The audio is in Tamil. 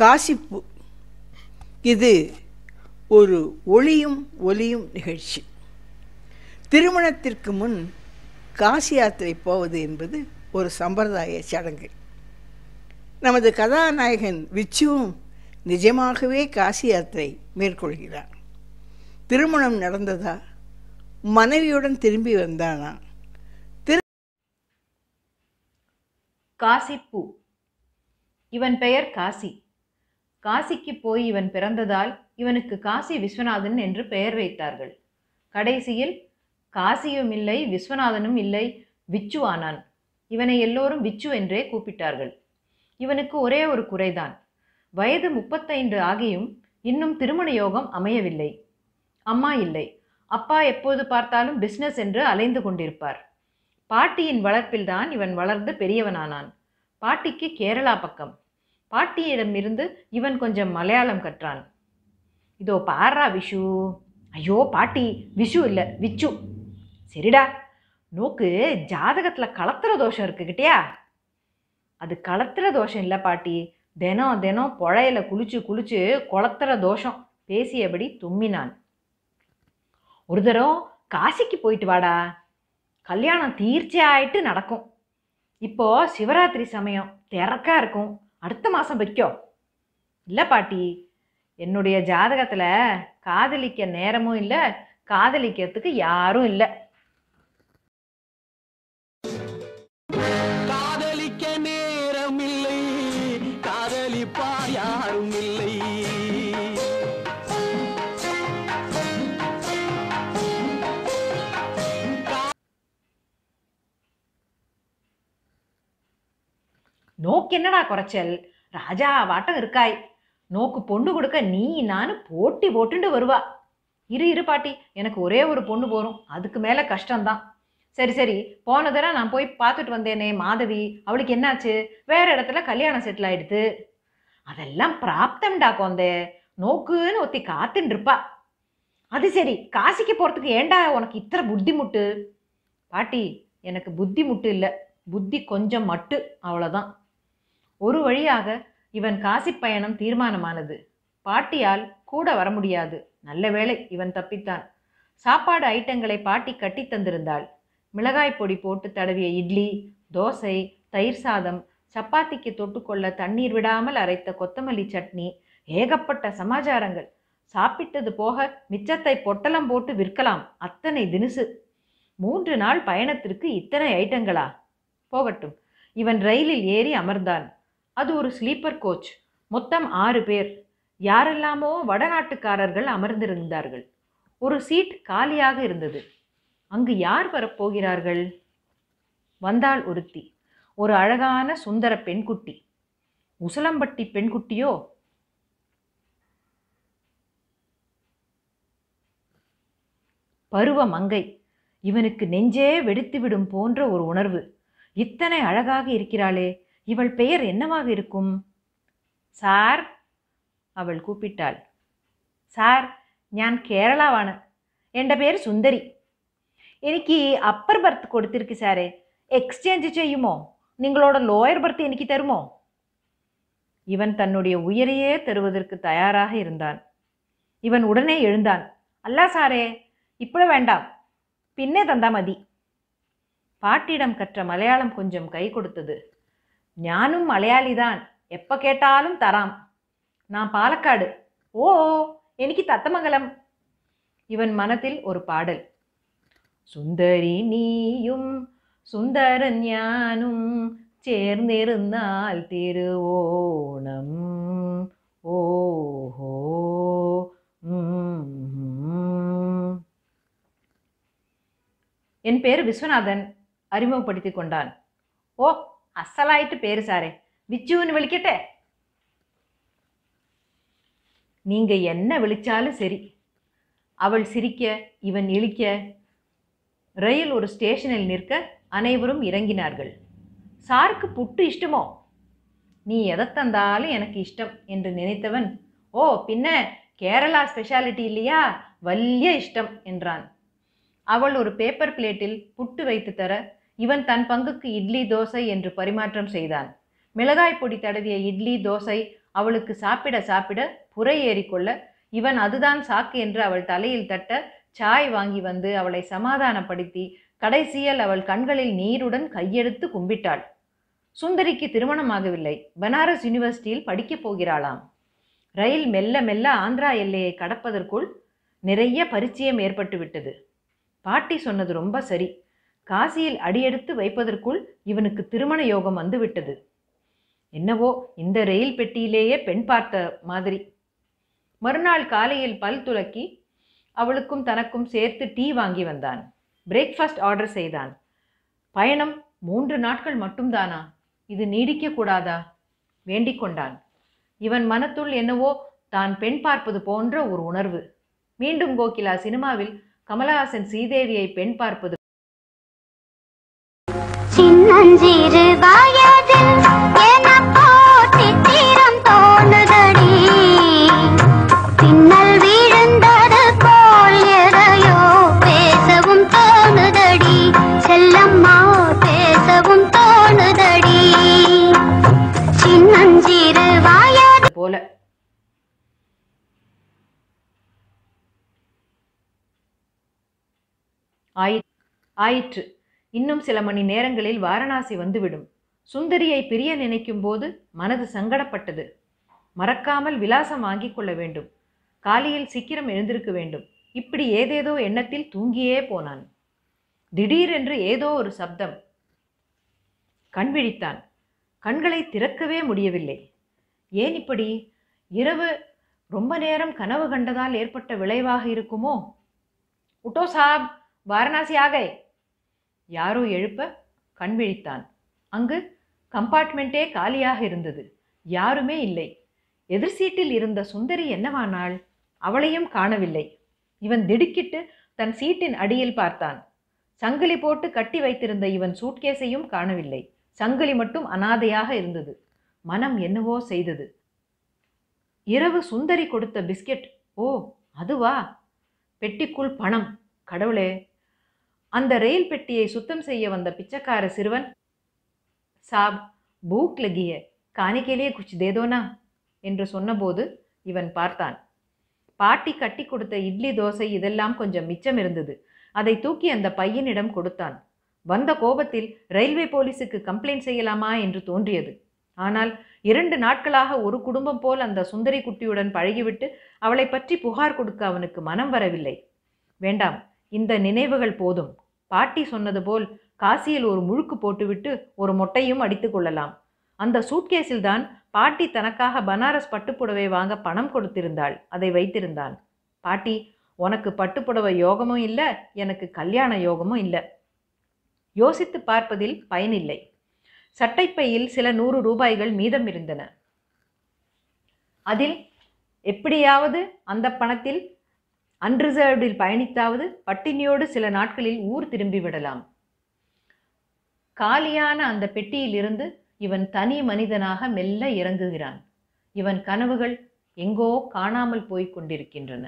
காசிப்பு இது ஒரு ஒளியும் ஒலியும் நிகழ்ச்சி திருமணத்திற்கு முன் காசி யாத்திரை போவது என்பது ஒரு சம்பிரதாய சடங்கு நமது கதாநாயகன் விச்சுவும் நிஜமாகவே காசி யாத்திரை மேற்கொள்கிறார் திருமணம் நடந்ததா மனைவியுடன் திரும்பி வந்தானா திரு காசிப்பூ இவன் பெயர் காசி காசிக்கு போய் இவன் பிறந்ததால் இவனுக்கு காசி விஸ்வநாதன் என்று பெயர் வைத்தார்கள் கடைசியில் காசியும் இல்லை விஸ்வநாதனும் இல்லை விச்சு ஆனான் இவனை எல்லோரும் விச்சு என்றே கூப்பிட்டார்கள் இவனுக்கு ஒரே ஒரு குறைதான் வயது முப்பத்தைந்து ஆகியும் இன்னும் திருமண யோகம் அமையவில்லை அம்மா இல்லை அப்பா எப்போது பார்த்தாலும் பிஸ்னஸ் என்று அலைந்து கொண்டிருப்பார் பாட்டியின் வளர்ப்பில்தான் இவன் வளர்ந்து பெரியவனானான் பாட்டிக்கு கேரளா பக்கம் பாட்டியிடமிருந்து இவன் கொஞ்சம் மலையாளம் கற்றான் இதோ பாரா விஷு ஐயோ பாட்டி விஷு இல்லை விச்சு சரிடா நோக்கு ஜாதகத்தில் கலத்துற தோஷம் இருக்குக்கிட்டியா அது கலத்திர தோஷம் இல்லை பாட்டி தினம் தினம் புழையில குளிச்சு குளிச்சு குளத்திர தோஷம் பேசியபடி தும்மினான் ஒரு தரம் காசிக்கு போயிட்டு வாடா கல்யாணம் தீர்ச்சியாயிட்டு நடக்கும் இப்போ சிவராத்திரி சமயம் திறக்கா இருக்கும் அடுத்த மாதம் வைக்கோ இல்லை பாட்டி என்னுடைய ஜாதகத்தில் காதலிக்க நேரமும் இல்லை காதலிக்கிறதுக்கு யாரும் இல்லை நோக்கு என்னடா குறைச்சல் ராஜா வாட்டம் இருக்காய் நோக்கு பொண்ணு கொடுக்க நீ நான் போட்டி போட்டுண்டு வருவா இரு இரு பாட்டி எனக்கு ஒரே ஒரு பொண்ணு போகிறோம் அதுக்கு மேலே கஷ்டம்தான் சரி சரி போன தடவை நான் போய் பார்த்துட்டு வந்தேனே மாதவி அவளுக்கு என்னாச்சு வேறு இடத்துல கல்யாணம் செட்டில் ஆயிடுது அதெல்லாம் பிராப்தம்டா குந்தே நோக்குன்னு ஒத்தி காத்துன்னு இருப்பா அது சரி காசிக்கு போகிறதுக்கு ஏண்டா உனக்கு இத்தனை புத்தி முட்டு பாட்டி எனக்கு புத்தி முட்டு இல்லை புத்தி கொஞ்சம் மட்டு அவ்வளோதான் ஒரு வழியாக இவன் காசி பயணம் தீர்மானமானது பாட்டியால் கூட வர முடியாது நல்ல வேளை இவன் தப்பித்தான் சாப்பாடு ஐட்டங்களை பாட்டி கட்டி தந்திருந்தாள் மிளகாய் பொடி போட்டு தடவிய இட்லி தோசை தயிர் சாதம் சப்பாத்திக்கு தொட்டுக்கொள்ள தண்ணீர் விடாமல் அரைத்த கொத்தமல்லி சட்னி ஏகப்பட்ட சமாச்சாரங்கள் சாப்பிட்டது போக மிச்சத்தை பொட்டலம் போட்டு விற்கலாம் அத்தனை தினுசு மூன்று நாள் பயணத்திற்கு இத்தனை ஐட்டங்களா போகட்டும் இவன் ரயிலில் ஏறி அமர்ந்தான் அது ஒரு ஸ்லீப்பர் கோச் மொத்தம் ஆறு பேர் யாரெல்லாமோ வடநாட்டுக்காரர்கள் அமர்ந்திருந்தார்கள் ஒரு சீட் காலியாக இருந்தது அங்கு யார் வரப்போகிறார்கள் வந்தாள் ஒருத்தி ஒரு அழகான சுந்தர பெண்குட்டி உசலம்பட்டி பெண்குட்டியோ பருவ மங்கை இவனுக்கு நெஞ்சே வெடித்துவிடும் போன்ற ஒரு உணர்வு இத்தனை அழகாக இருக்கிறாளே இவள் பெயர் என்னவாக இருக்கும் சார் அவள் கூப்பிட்டாள் சார் ഞാൻ கேரளாவான என் பேர் சுந்தரி എനിക്ക് அப்பர் பர்த் கொடுத்துருக்கு സാറേ എക്സ്ചേഞ്ച് செய்யுமோ நீங்களோட லோயர் பர்த் எனக்கு தருமோ இவன் தன்னுடைய உயிரையே தருவதற்கு தயாராக இருந்தான் இவன் உடனே எழுந்தான் அல்ல சாரே இப்படி வேண்டாம் பின்னே தந்தா மதி பாட்டிடம் கற்ற மலையாளம் கொஞ்சம் கை கொடுத்தது ஞானும் மலையாளிதான் தான் கேட்டாலும் தராம் நான் பாலக்காடு ஓ എനിക്ക് തത്തമംഗലം ഇവൻ മനത്തിൽ ഒരു പാടൽ സുന്ദരി നീയും சுந்தர ஞானும் சேர்ந்திருந்தால் திருவோணம் ஓஹோ என் பேர் விஸ்வநாதன் அறிமுகப்படுத்திக் கொண்டான் ஓ അസലായിട്ട് പേര് சாரே വിച്ചുവിന് വിളിക്കട്ടെ நீங்க என்ன விழிச்சாலும் சரி அவள் சிரிக்க இவன் இழிக்க ரயில் ஒரு ஸ்டேஷனில் நிற்க அனைவரும் இறங்கினார்கள் சாருக்கு புட்டு இஷ்டமோ நீ எதை தந்தாலும் எனக்கு இஷ்டம் என்று நினைத்தவன் ஓ பின்ன கேரளா ஸ்பெஷாலிட்டி இல்லையா வலிய இஷ்டம் என்றான் அவள் ஒரு பேப்பர் பிளேட்டில் புட்டு வைத்து தர இவன் தன் பங்குக்கு இட்லி தோசை என்று பரிமாற்றம் செய்தான் மிளகாய் பொடி தடவிய இட்லி தோசை அவளுக்கு சாப்பிட சாப்பிட புரை ஏறிக்கொள்ள இவன் அதுதான் சாக்கு என்று அவள் தலையில் தட்ட சாய் வாங்கி வந்து அவளை சமாதானப்படுத்தி கடைசியில் அவள் கண்களில் நீருடன் கையெடுத்து கும்பிட்டாள் சுந்தரிக்கு திருமணமாகவில்லை பனாரஸ் யூனிவர்சிட்டியில் படிக்கப் போகிறாளாம் ரயில் மெல்ல மெல்ல ஆந்திரா எல்லையை கடப்பதற்குள் நிறைய பரிச்சயம் ஏற்பட்டுவிட்டது பாட்டி சொன்னது ரொம்ப சரி காசியில் அடியெடுத்து வைப்பதற்குள் இவனுக்கு திருமண யோகம் வந்துவிட்டது என்னவோ இந்த ரயில் பெட்டியிலேயே பெண் பார்த்த மாதிரி மறுநாள் காலையில் பல் துலக்கி அவளுக்கும் தனக்கும் சேர்த்து டீ வாங்கி வந்தான் பிரேக்ஃபாஸ்ட் ஆர்டர் செய்தான் பயணம் மூன்று நாட்கள் மட்டும்தானா இது நீடிக்க கூடாதா வேண்டிக் கொண்டான் இவன் மனத்துள் என்னவோ தான் பெண் பார்ப்பது போன்ற ஒரு உணர்வு மீண்டும் கோகிலா சினிமாவில் கமலஹாசன் ஸ்ரீதேவியை பெண் பார்ப்பது ஆயி ஆயிற்று இன்னும் சில மணி நேரங்களில் வாரணாசி வந்துவிடும் சுந்தரியை பிரிய நினைக்கும் போது மனது சங்கடப்பட்டது மறக்காமல் விலாசம் வாங்கிக் கொள்ள வேண்டும் காலையில் சீக்கிரம் எழுந்திருக்க வேண்டும் இப்படி ஏதேதோ எண்ணத்தில் தூங்கியே போனான் திடீரென்று ஏதோ ஒரு சப்தம் கண் விழித்தான் கண்களை திறக்கவே முடியவில்லை ஏன் இப்படி இரவு ரொம்ப நேரம் கனவு கண்டதால் ஏற்பட்ட விளைவாக இருக்குமோ உட்டோ சாப் வாரணாசி ஆகை யாரோ எழுப்ப கண் விழித்தான் அங்கு கம்பார்ட்மெண்ட்டே காலியாக இருந்தது யாருமே இல்லை எதிர் சீட்டில் இருந்த சுந்தரி என்னவானால் அவளையும் காணவில்லை இவன் திடுக்கிட்டு தன் சீட்டின் அடியில் பார்த்தான் சங்கிலி போட்டு கட்டி வைத்திருந்த இவன் சூட்கேஸையும் காணவில்லை சங்கிலி மட்டும் அனாதையாக இருந்தது மனம் என்னவோ செய்தது இரவு சுந்தரி கொடுத்த பிஸ்கெட் ஓ அதுவா பெட்டிக்குள் பணம் கடவுளே அந்த ரயில் பெட்டியை சுத்தம் செய்ய வந்த பிச்சைக்கார சிறுவன் சாப் பூக் லகிய காணிக்கையிலேயே குச்சி தேதோனா என்று சொன்னபோது இவன் பார்த்தான் பாட்டி கட்டி கொடுத்த இட்லி தோசை இதெல்லாம் கொஞ்சம் மிச்சம் இருந்தது அதை தூக்கி அந்த பையனிடம் கொடுத்தான் வந்த கோபத்தில் ரயில்வே போலீஸுக்கு கம்ப்ளைண்ட் செய்யலாமா என்று தோன்றியது ஆனால் இரண்டு நாட்களாக ஒரு குடும்பம் போல் அந்த சுந்தரி குட்டியுடன் பழகிவிட்டு அவளை பற்றி புகார் கொடுக்க அவனுக்கு மனம் வரவில்லை வேண்டாம் இந்த நினைவுகள் போதும் பாட்டி சொன்னது போல் காசியில் ஒரு முழுக்கு போட்டுவிட்டு ஒரு மொட்டையும் அடித்து கொள்ளலாம் அந்த சூட்கேஸில் தான் பாட்டி தனக்காக பனாரஸ் பட்டுப்புடவை வாங்க பணம் கொடுத்திருந்தாள் அதை வைத்திருந்தான் பாட்டி உனக்கு பட்டுப்புடவை யோகமும் இல்லை எனக்கு கல்யாண யோகமும் இல்லை யோசித்து பார்ப்பதில் பயனில்லை சட்டைப்பையில் சில நூறு ரூபாய்கள் மீதம் இருந்தன அதில் எப்படியாவது அந்த பணத்தில் அன்ரிசர்வ்டில் பயணித்தாவது பட்டினியோடு சில நாட்களில் ஊர் திரும்பிவிடலாம் காலியான அந்த பெட்டியிலிருந்து இவன் தனி மனிதனாக மெல்ல இறங்குகிறான் இவன் கனவுகள் எங்கோ காணாமல் போய்க் கொண்டிருக்கின்றன